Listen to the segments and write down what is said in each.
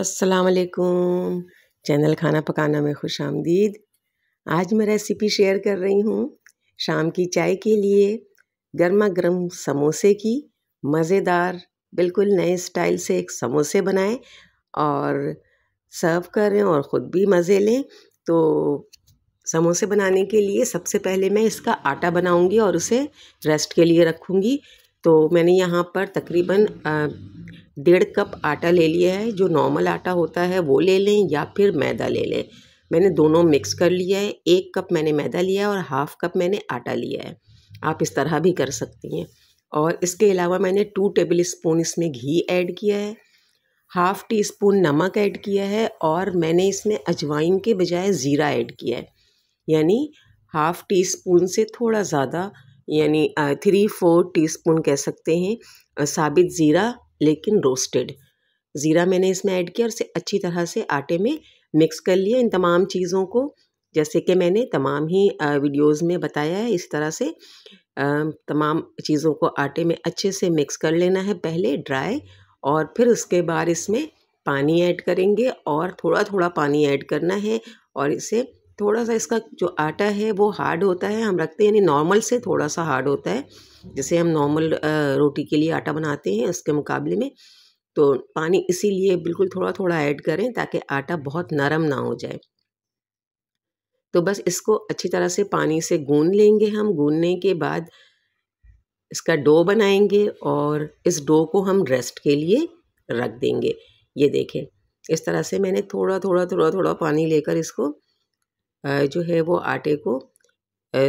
असलकुम चैनल खाना पकाना में खुश आमदीद आज मैं रेसिपी शेयर कर रही हूँ शाम की चाय के लिए गर्मा गर्म समोसे की मज़ेदार बिल्कुल नए स्टाइल से एक समोसे बनाएं और सर्व करें और ख़ुद भी मज़े लें तो समोसे बनाने के लिए सबसे पहले मैं इसका आटा बनाऊंगी और उसे रेस्ट के लिए रखूंगी तो मैंने यहाँ पर तकरीबन डेढ़ कप आटा ले लिया है जो नॉर्मल आटा होता है वो ले लें या फिर मैदा ले लें मैंने दोनों मिक्स कर लिया है एक कप मैंने मैदा लिया है और हाफ कप मैंने आटा लिया है आप इस तरह भी कर सकती हैं और इसके अलावा मैंने टू टेबल स्पून इसमें घी ऐड किया है हाफ़ टी स्पून नमक ऐड किया है और मैंने इसमें अजवाइन के बजाय ज़ीरा ऐड किया है यानी हाफ़ टी स्पून से थोड़ा ज़्यादा यानी थ्री फोर टी स्पून कह सकते हैं साबित ज़ीरा लेकिन रोस्टेड ज़ीरा मैंने इसमें ऐड किया और इसे अच्छी तरह से आटे में मिक्स कर लिया इन तमाम चीज़ों को जैसे कि मैंने तमाम ही वीडियोस में बताया है इस तरह से तमाम चीज़ों को आटे में अच्छे से मिक्स कर लेना है पहले ड्राई और फिर उसके बाद इसमें पानी ऐड करेंगे और थोड़ा थोड़ा पानी ऐड करना है और इसे थोड़ा सा इसका जो आटा है वो हार्ड होता है हम रखते हैं यानी नॉर्मल से थोड़ा सा हार्ड होता है जैसे हम नॉर्मल रोटी के लिए आटा बनाते हैं उसके मुकाबले में तो पानी इसीलिए बिल्कुल थोड़ा थोड़ा ऐड करें ताकि आटा बहुत नरम ना हो जाए तो बस इसको अच्छी तरह से पानी से गून लेंगे हम गूनने के बाद इसका डो बनाएंगे और इस डो को हम रेस्ट के लिए रख देंगे ये देखें इस तरह से मैंने थोड़ा थोड़ा थोड़ा थोड़ा पानी लेकर इसको जो है वो आटे को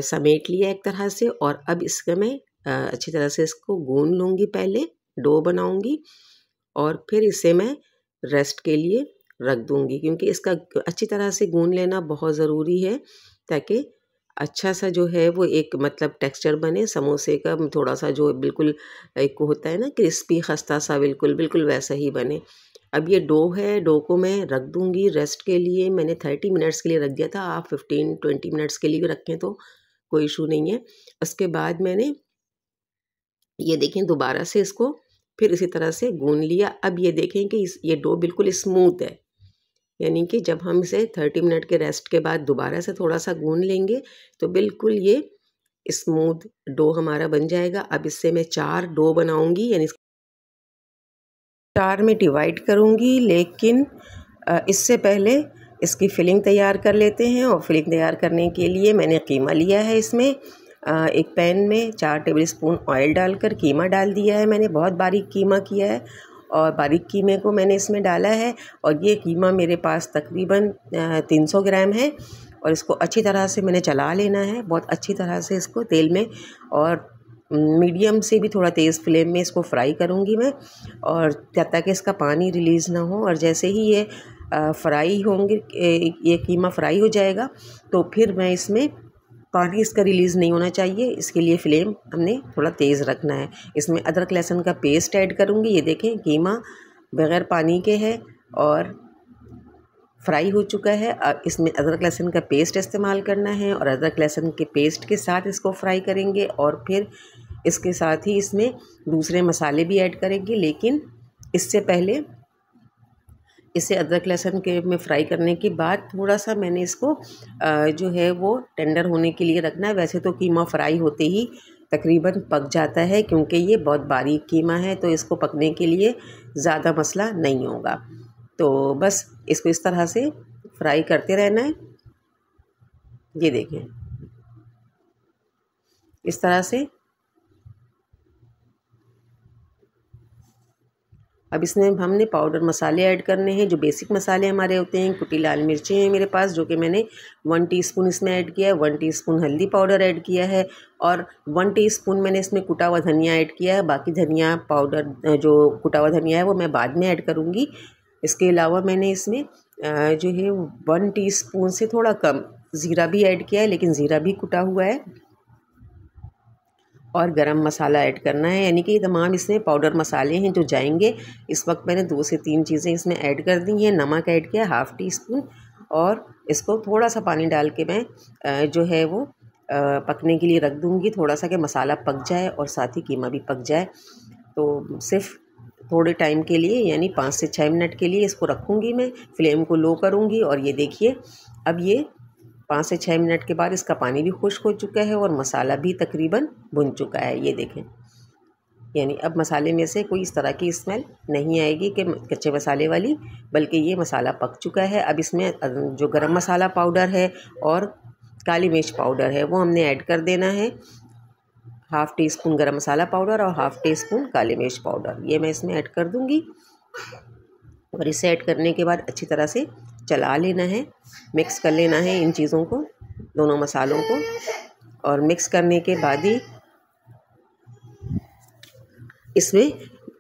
समेट लिया एक तरह से और अब इसके मैं अच्छी तरह से इसको गून लूँगी पहले डो बनाऊँगी और फिर इसे मैं रेस्ट के लिए रख दूँगी क्योंकि इसका अच्छी तरह से गून लेना बहुत ज़रूरी है ताकि अच्छा सा जो है वो एक मतलब टेक्सचर बने समोसे का थोड़ा सा जो बिल्कुल एक होता है ना क्रिस्पी खस्ता सा बिल्कुल बिल्कुल वैसा ही बने अब ये डो है डो को मैं रख दूँगी रेस्ट के लिए मैंने थर्टी मिनट्स के लिए रख दिया था आप फिफ्टीन ट्वेंटी मिनट्स के लिए भी रखें तो कोई इशू नहीं है उसके बाद मैंने ये देखें दोबारा से इसको फिर इसी तरह से गून लिया अब ये देखें कि इस ये डो बिल्कुल स्मूथ है यानी कि जब हम इसे थर्टी मिनट के रेस्ट के बाद दोबारा से थोड़ा सा गून लेंगे तो बिल्कुल ये स्मूथ डो हमारा बन जाएगा अब इससे मैं चार डो बनाऊंगी यानी चार में डिवाइड करूँगी लेकिन इससे पहले इसकी फिलिंग तैयार कर लेते हैं और फिलिंग तैयार करने के लिए मैंने कीमा लिया है इसमें एक पैन में चार टेबल स्पून ऑयल डालकर कीमा डाल दिया है मैंने बहुत बारीक कीमा किया है और बारीक कीमे को मैंने इसमें डाला है और ये कीमा मेरे पास तकरीबन तीन सौ ग्राम है और इसको अच्छी तरह से मैंने चला लेना है बहुत अच्छी तरह से इसको तेल में और मीडियम से भी थोड़ा तेज़ फ्लेम में इसको फ्राई करूँगी मैं और ताकि इसका पानी रिलीज़ ना हो और जैसे ही ये फ्राई होंगे ये कीमा फ्राई हो जाएगा तो फिर मैं इसमें पानी इसका रिलीज़ नहीं होना चाहिए इसके लिए फ्लेम हमने थोड़ा तेज़ रखना है इसमें अदरक लहसुन का पेस्ट ऐड करूँगी ये देखें कीमा बगैर पानी के है और फ्राई हो चुका है अब इसमें अदरक लहसुन का पेस्ट इस्तेमाल करना है और अदरक लहसुन के पेस्ट के साथ इसको फ्राई करेंगे और फिर इसके साथ ही इसमें दूसरे मसाले भी ऐड करेंगे लेकिन इससे पहले इसे अदरक लहसुन के में फ्राई करने के बाद थोड़ा सा मैंने इसको जो है वो टेंडर होने के लिए रखना है वैसे तो कीमा फ्राई होते ही तकरीबन पक जाता है क्योंकि ये बहुत बारीक कीमा है तो इसको पकने के लिए ज़्यादा मसला नहीं होगा तो बस इसको इस तरह से फ्राई करते रहना है ये देखें इस तरह से अब इसमें हमने पाउडर मसाले ऐड करने हैं जो बेसिक मसाले हमारे होते हैं कुटी लाल मिर्ची हैं मेरे पास जो कि मैंने वन टीस्पून इसमें ऐड किया है वन टीस्पून हल्दी पाउडर ऐड किया है और वन टीस्पून मैंने इसमें कुटा हुआ धनिया ऐड किया है बाकी धनिया पाउडर जो कुटा हुआ धनिया है वो मैं बाद में ऐड करूँगी इसके अलावा मैंने इसमें जो है वन टी से थोड़ा कम ज़ीरा भी ऐड किया है लेकिन ज़ीरा भी कुटा हुआ है और गरम मसाला ऐड करना है यानी कि ये तमाम इसमें पाउडर मसाले हैं जो जाएंगे इस वक्त मैंने दो से तीन चीज़ें इसमें ऐड कर दी हैं नमक ऐड किया हाफ़ टी स्पून और इसको थोड़ा सा पानी डाल के मैं जो है वो पकने के लिए रख दूँगी थोड़ा सा कि मसाला पक जाए और साथ ही कीमा भी पक जाए तो सिर्फ थोड़े टाइम के लिए यानी पाँच से छः मिनट के लिए इसको रखूँगी मैं फ्लेम को लो करूँगी और ये देखिए अब ये पाँच से छः मिनट के बाद इसका पानी भी खुश्क हो चुका है और मसाला भी तकरीबन भुन चुका है ये देखें यानी अब मसाले में से कोई इस तरह की स्मेल नहीं आएगी कि कच्चे मसाले वाली बल्कि ये मसाला पक चुका है अब इसमें जो गरम मसाला पाउडर है और काली मिर्च पाउडर है वो हमने ऐड कर देना है half teaspoon garam masala powder और हाफ़ टी स्पून काली मिर्च पाउडर ये मैं इसमें ऐड कर दूँगी और इसे ऐड करने के बाद अच्छी तरह से चला लेना है मिक्स कर लेना है इन चीज़ों को दोनों मसालों को और मिक्स करने के बाद ही इसमें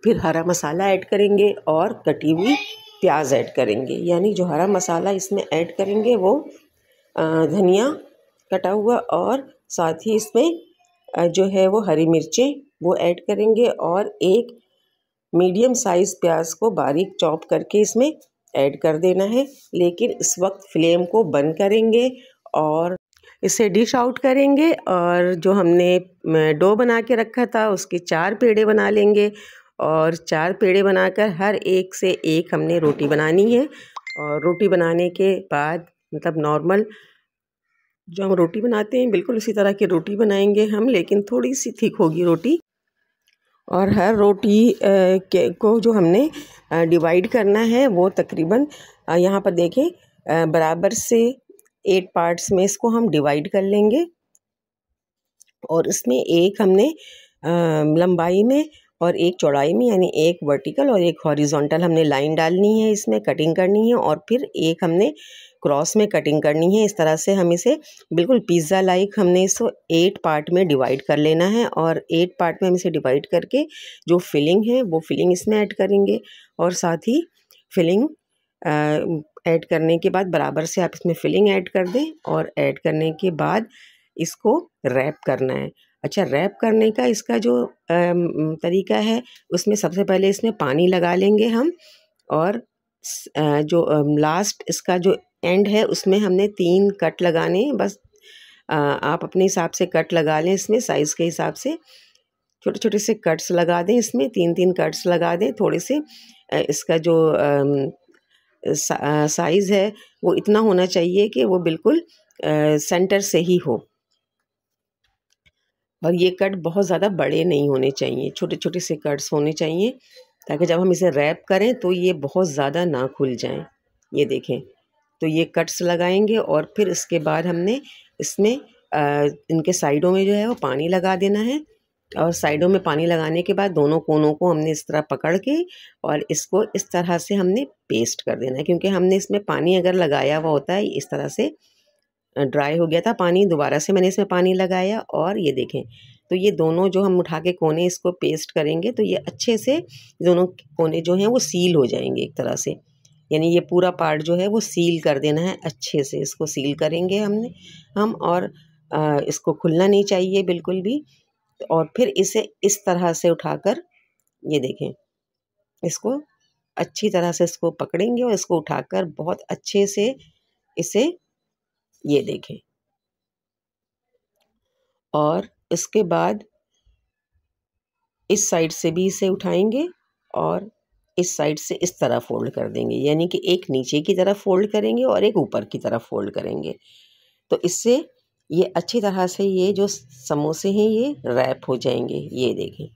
फिर हरा मसाला ऐड करेंगे और कटी हुई प्याज ऐड करेंगे यानी जो हरा मसाला इसमें ऐड करेंगे वो धनिया कटा हुआ और साथ ही इसमें जो है वो हरी मिर्चें वो ऐड करेंगे और एक मीडियम साइज़ प्याज को बारीक चॉप करके इसमें ऐड कर देना है लेकिन इस वक्त फ्लेम को बंद करेंगे और इसे डिश आउट करेंगे और जो हमने डो बना के रखा था उसके चार पेड़े बना लेंगे और चार पेड़े बनाकर हर एक से एक हमने रोटी बनानी है और रोटी बनाने के बाद मतलब नॉर्मल जो हम रोटी बनाते हैं बिल्कुल उसी तरह की रोटी बनाएंगे हम लेकिन थोड़ी सी थिक होगी रोटी और हर रोटी के को जो हमने डिवाइड करना है वो तकरीबन यहाँ पर देखें बराबर से एट पार्ट्स में इसको हम डिवाइड कर लेंगे और इसमें एक हमने लंबाई में और एक चौड़ाई में यानी एक वर्टिकल और एक हॉरिजॉन्टल हमने लाइन डालनी है इसमें कटिंग करनी है और फिर एक हमने क्रॉस में कटिंग करनी है इस तरह से हम इसे बिल्कुल पिज़्ज़ा लाइक हमने इसको एट पार्ट में डिवाइड कर लेना है और एट पार्ट में हम इसे डिवाइड करके जो फिलिंग है वो फिलिंग इसमें ऐड करेंगे और साथ ही फिलिंग ऐड करने के बाद बराबर से आप इसमें फिलिंग ऐड कर दें और ऐड करने के बाद इसको रैप करना है अच्छा रैप करने का इसका जो तरीका है उसमें सबसे पहले इसमें पानी लगा लेंगे हम और जो लास्ट इसका जो एंड है उसमें हमने तीन कट लगाने बस आप अपने हिसाब से कट लगा लें इसमें साइज़ के हिसाब से छोटे छोटे से कट्स लगा दें इसमें तीन तीन कट्स लगा दें थोड़े से इसका जो साइज़ है वो इतना होना चाहिए कि वो बिल्कुल सेंटर से ही हो और ये कट बहुत ज़्यादा बड़े नहीं होने चाहिए छोटे छोटे से कट्स होने चाहिए ताकि जब हम इसे रैप करें तो ये बहुत ज़्यादा ना खुल जाएं ये देखें तो ये कट्स लगाएंगे और फिर इसके बाद हमने इसमें आ, इनके साइडों में जो है वो पानी लगा देना है और साइडों में पानी लगाने के बाद दोनों कोनों को हमने इस तरह पकड़ के और इसको इस तरह से हमने पेस्ट कर देना है क्योंकि हमने इसमें पानी अगर लगाया हुआ होता है इस तरह से ड्राई हो गया था पानी दोबारा से मैंने इसमें पानी लगाया और ये देखें तो ये दोनों जो हम उठा के कोने इसको पेस्ट करेंगे तो ये अच्छे से दोनों कोने जो हैं वो सील हो जाएंगे एक तरह से यानी ये पूरा पार्ट जो है वो सील कर देना है अच्छे से इसको सील करेंगे हमने हम और आ, इसको खुलना नहीं चाहिए बिल्कुल भी और फिर इसे इस तरह से उठाकर ये देखें इसको अच्छी तरह से इसको पकड़ेंगे और इसको उठाकर बहुत अच्छे से इसे ये देखें और इसके बाद इस साइड से भी इसे उठाएंगे और इस साइड से इस तरह फोल्ड कर देंगे यानी कि एक नीचे की तरफ फोल्ड करेंगे और एक ऊपर की तरफ फोल्ड करेंगे तो इससे ये अच्छी तरह से ये जो समोसे हैं ये रैप हो जाएंगे ये देखें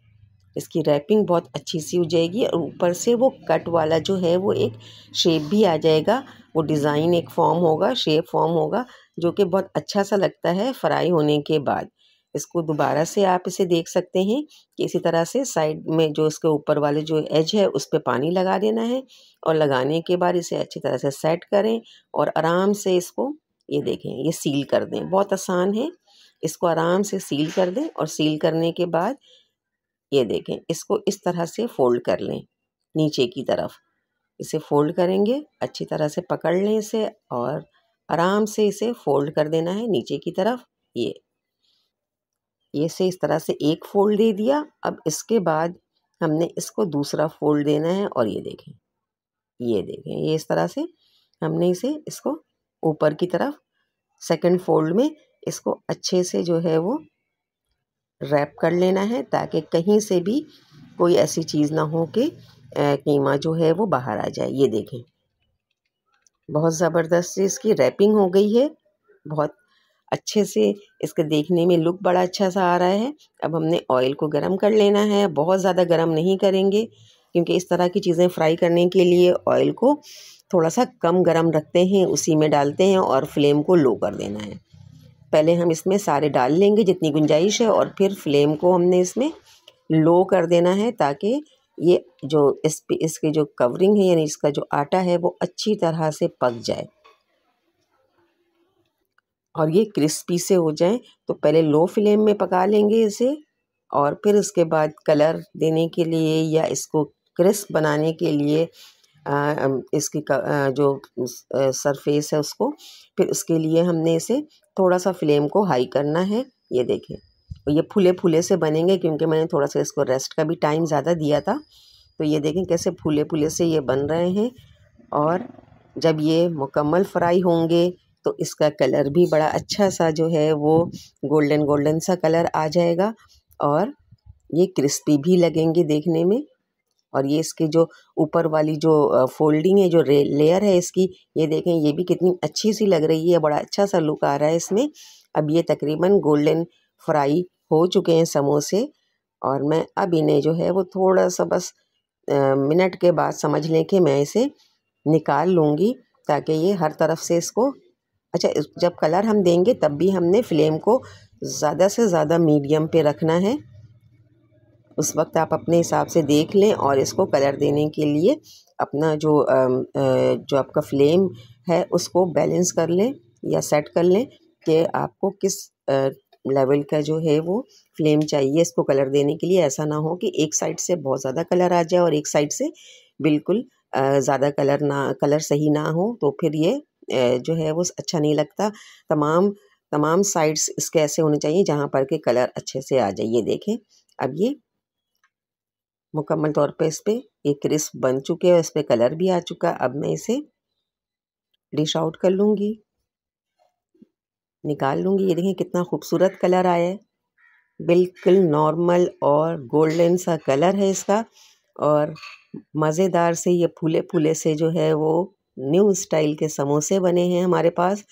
इसकी रैपिंग बहुत अच्छी सी हो जाएगी और ऊपर से वो कट वाला जो है वो एक शेप भी आ जाएगा वो डिज़ाइन एक फॉर्म होगा शेप फॉर्म होगा जो कि बहुत अच्छा सा लगता है फ्राई होने के बाद इसको दोबारा से आप इसे देख सकते हैं कि इसी तरह से साइड में जो इसके ऊपर वाले जो एज है उस पर पानी लगा देना है और लगाने के बाद इसे अच्छी तरह से सेट करें और आराम से इसको ये देखें ये सील कर दें बहुत आसान है इसको आराम से सील कर दें और सील करने के बाद ये देखें इसको इस तरह से फोल्ड कर लें नीचे की तरफ इसे फोल्ड करेंगे अच्छी तरह से पकड़ लें इसे और आराम से इसे फोल्ड कर देना है नीचे की तरफ ये इसे इस तरह से एक फ़ोल्ड दे दिया अब इसके बाद हमने इसको दूसरा फ़ोल्ड देना है और ये देखें ये देखें ये इस तरह से हमने इसे इसको ऊपर की तरफ सेकंड फोल्ड में इसको अच्छे से जो है वो रैप कर लेना है ताकि कहीं से भी कोई ऐसी चीज़ ना हो कि कीमा जो है वो बाहर आ जाए ये देखें बहुत ज़बरदस्त इसकी रैपिंग हो गई है बहुत अच्छे से इसके देखने में लुक बड़ा अच्छा सा आ रहा है अब हमने ऑयल को गर्म कर लेना है बहुत ज़्यादा गर्म नहीं करेंगे क्योंकि इस तरह की चीज़ें फ्राई करने के लिए ऑयल को थोड़ा सा कम गर्म रखते हैं उसी में डालते हैं और फ्लेम को लो कर देना है पहले हम इसमें सारे डाल लेंगे जितनी गुंजाइश है और फिर फ्लेम को हमने इसमें लो कर देना है ताकि ये जो इस इसकी जो कवरिंग है यानी इसका जो आटा है वो अच्छी तरह से पक जाए और ये क्रिस्पी से हो जाएं तो पहले लो फ्लेम में पका लेंगे इसे और फिर उसके बाद कलर देने के लिए या इसको क्रिस्प बनाने के लिए इसकी जो सरफेस है उसको फिर उसके लिए हमने इसे थोड़ा सा फ्लेम को हाई करना है ये देखें ये फूले फूले से बनेंगे क्योंकि मैंने थोड़ा सा इसको रेस्ट का भी टाइम ज़्यादा दिया था तो ये देखें कैसे फूले फूले से ये बन रहे हैं और जब ये मुकम्मल फ्राई होंगे तो इसका कलर भी बड़ा अच्छा सा जो है वो गोल्डन गोल्डन सा कलर आ जाएगा और ये क्रिस्पी भी लगेंगे देखने में और ये इसके जो ऊपर वाली जो फोल्डिंग है जो लेयर है इसकी ये देखें ये भी कितनी अच्छी सी लग रही है बड़ा अच्छा सा लुक आ रहा है इसमें अब ये तकरीबन गोल्डन फ्राई हो चुके हैं समोसे और मैं अब इन्हें जो है वो थोड़ा सा बस मिनट के बाद समझ लें कि मैं इसे निकाल लूँगी ताकि ये हर तरफ से इसको अच्छा जब कलर हम देंगे तब भी हमने फ्लेम को ज़्यादा से ज़्यादा मीडियम पे रखना है उस वक्त आप अपने हिसाब से देख लें और इसको कलर देने के लिए अपना जो जो आपका फ्लेम है उसको बैलेंस कर लें या सेट कर लें कि आपको किस लेवल का जो है वो फ्लेम चाहिए इसको कलर देने के लिए ऐसा ना हो कि एक साइड से बहुत ज़्यादा कलर आ जाए और एक साइड से बिल्कुल ज़्यादा कलर ना कलर सही ना हो तो फिर ये जो है वो अच्छा नहीं लगता तमाम तमाम साइड्स इसके ऐसे होने चाहिए जहाँ पर के कलर अच्छे से आ जाए ये देखें अब ये मुकम्मल तौर पे इस पर ये क्रिस्प बन चुके और इस पर कलर भी आ चुका अब मैं इसे डिश आउट कर लूँगी निकाल लूँगी ये देखें कितना खूबसूरत कलर आया है बिल्कुल नॉर्मल और गोल्डन सा कलर है इसका और मज़ेदार से ये फूले फूले से जो है वो न्यू स्टाइल के समोसे बने हैं हमारे पास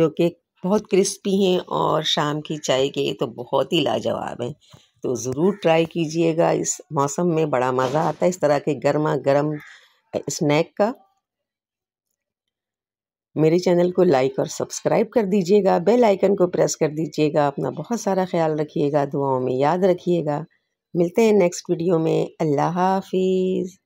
जो कि बहुत क्रिस्पी हैं और शाम की चाय के तो बहुत ही लाजवाब हैं तो ज़रूर ट्राई कीजिएगा इस मौसम में बड़ा मज़ा आता है इस तरह के गर्मा गर्म स्नैक का मेरे चैनल को लाइक और सब्सक्राइब कर दीजिएगा बेल आइकन को प्रेस कर दीजिएगा अपना बहुत सारा ख्याल रखिएगा दुआओं में याद रखिएगा मिलते हैं नेक्स्ट वीडियो में अल्लाह हाफिज़